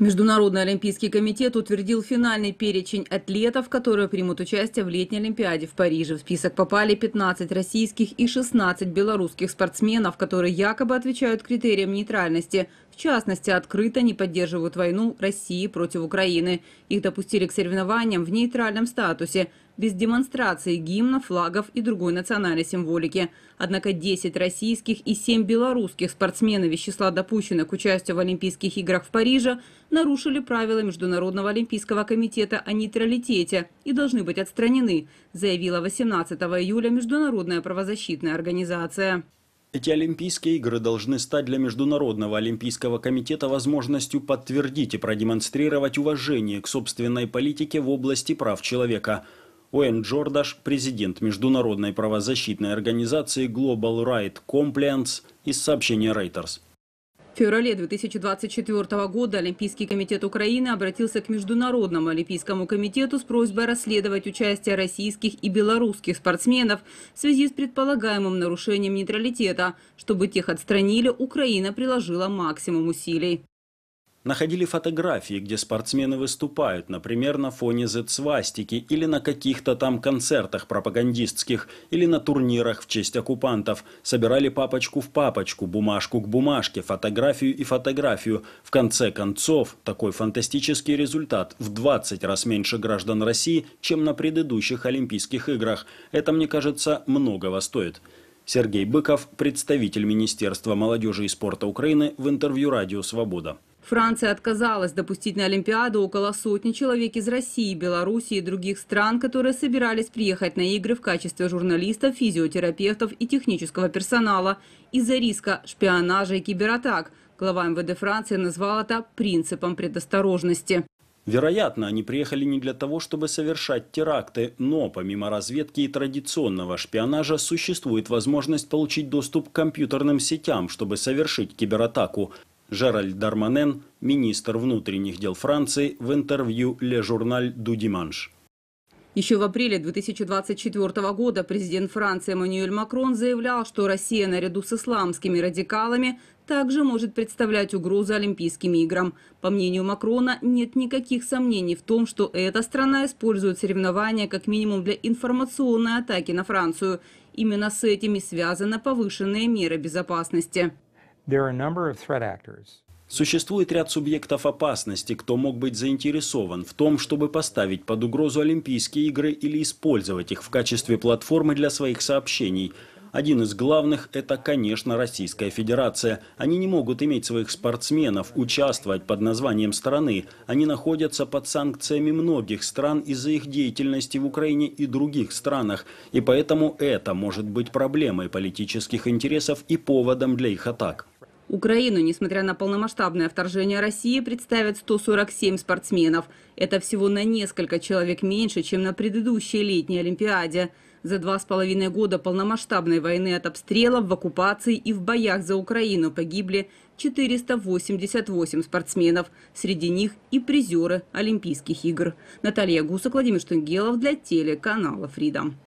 Международный олимпийский комитет утвердил финальный перечень атлетов, которые примут участие в летней Олимпиаде в Париже. В список попали 15 российских и 16 белорусских спортсменов, которые якобы отвечают критериям нейтральности. В частности, открыто не поддерживают войну России против Украины. Их допустили к соревнованиям в нейтральном статусе без демонстрации гимна, флагов и другой национальной символики. Однако 10 российских и 7 белорусских спортсменов из числа допущенных к участию в Олимпийских играх в Париже нарушили правила Международного олимпийского комитета о нейтралитете и должны быть отстранены, заявила 18 июля Международная правозащитная организация. Эти Олимпийские игры должны стать для Международного Олимпийского комитета возможностью подтвердить и продемонстрировать уважение к собственной политике в области прав человека – Уэн Джордаш, президент международной правозащитной организации Global Right Compliance из сообщения Reuters. В феврале 2024 года Олимпийский комитет Украины обратился к Международному Олимпийскому комитету с просьбой расследовать участие российских и белорусских спортсменов в связи с предполагаемым нарушением нейтралитета. Чтобы тех отстранили, Украина приложила максимум усилий. Находили фотографии, где спортсмены выступают, например, на фоне Z-свастики или на каких-то там концертах пропагандистских, или на турнирах в честь оккупантов. Собирали папочку в папочку, бумажку к бумажке, фотографию и фотографию. В конце концов, такой фантастический результат в 20 раз меньше граждан России, чем на предыдущих Олимпийских играх. Это, мне кажется, многого стоит. Сергей Быков, представитель Министерства молодежи и спорта Украины в интервью «Радио Свобода». Франция отказалась допустить на Олимпиаду около сотни человек из России, Беларуси и других стран, которые собирались приехать на игры в качестве журналистов, физиотерапевтов и технического персонала из-за риска шпионажа и кибератак. Глава МВД Франции назвал это принципом предосторожности. Вероятно, они приехали не для того, чтобы совершать теракты, но помимо разведки и традиционного шпионажа существует возможность получить доступ к компьютерным сетям, чтобы совершить кибератаку. Жераль Дарманен, министр внутренних дел Франции, в интервью «Ле журналь ду Диманш». Еще в апреле 2024 года президент Франции Эммануэль Макрон заявлял, что Россия наряду с исламскими радикалами также может представлять угрозу Олимпийским играм. По мнению Макрона, нет никаких сомнений в том, что эта страна использует соревнования как минимум для информационной атаки на Францию. Именно с этими связаны повышенные меры безопасности. Существует ряд субъектов опасности, кто мог быть заинтересован в том, чтобы поставить под угрозу Олимпийские игры или использовать их в качестве платформы для своих сообщений. Один из главных – это, конечно, Российская Федерация. Они не могут иметь своих спортсменов, участвовать под названием страны. Они находятся под санкциями многих стран из-за их деятельности в Украине и других странах. И поэтому это может быть проблемой политических интересов и поводом для их атак. Украину, несмотря на полномасштабное вторжение России, представят 147 спортсменов. Это всего на несколько человек меньше, чем на предыдущей летней Олимпиаде. За два с половиной года полномасштабной войны от обстрелов, в оккупации и в боях за Украину погибли 488 спортсменов. Среди них и призеры Олимпийских игр. Наталья Гусок, Владимир Штангелов для телеканала «Фридом».